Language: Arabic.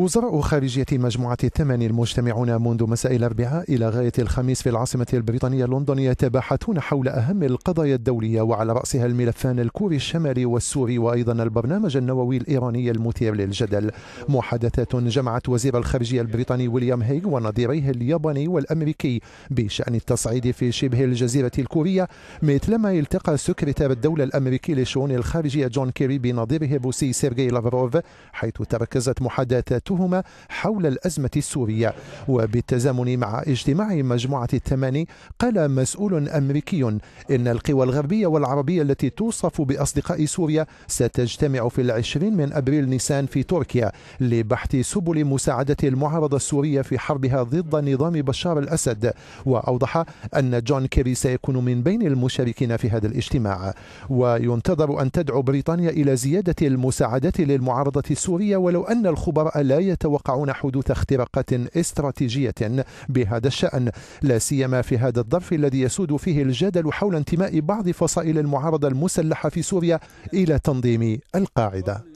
وزراء خارجية مجموعة الثمان المجتمعون منذ مساء الأربعاء إلى غاية الخميس في العاصمة البريطانية لندن يتباحثون حول أهم القضايا الدولية وعلى رأسها الملفان الكوري الشمالي والسوري وأيضا البرنامج النووي الإيراني المثير للجدل محادثات جمعت وزير الخارجية البريطاني ويليام هيغ ونظيريه الياباني والأمريكي بشأن التصعيد في شبه الجزيرة الكورية مثلما التقى سكرتير الدولة الأمريكي لشؤون الخارجية جون كيري بنظيره الروسي سيرجي لافروف حيث تركزت محادثات تحدثتهما حول الأزمة السورية وبالتزامن مع اجتماع مجموعة الثماني قال مسؤول أمريكي إن القوى الغربية والعربية التي توصف بأصدقاء سوريا ستجتمع في العشرين من أبريل نيسان في تركيا لبحث سبل مساعدة المعارضة السورية في حربها ضد نظام بشار الأسد وأوضح أن جون كيري سيكون من بين المشاركين في هذا الاجتماع وينتظر أن تدعو بريطانيا إلى زيادة المساعدات للمعارضة السورية ولو أن الخبراء لا لا يتوقعون حدوث اختراقات استراتيجية بهذا الشأن لا سيما في هذا الظرف الذي يسود فيه الجدل حول انتماء بعض فصائل المعارضة المسلحة في سوريا إلى تنظيم القاعدة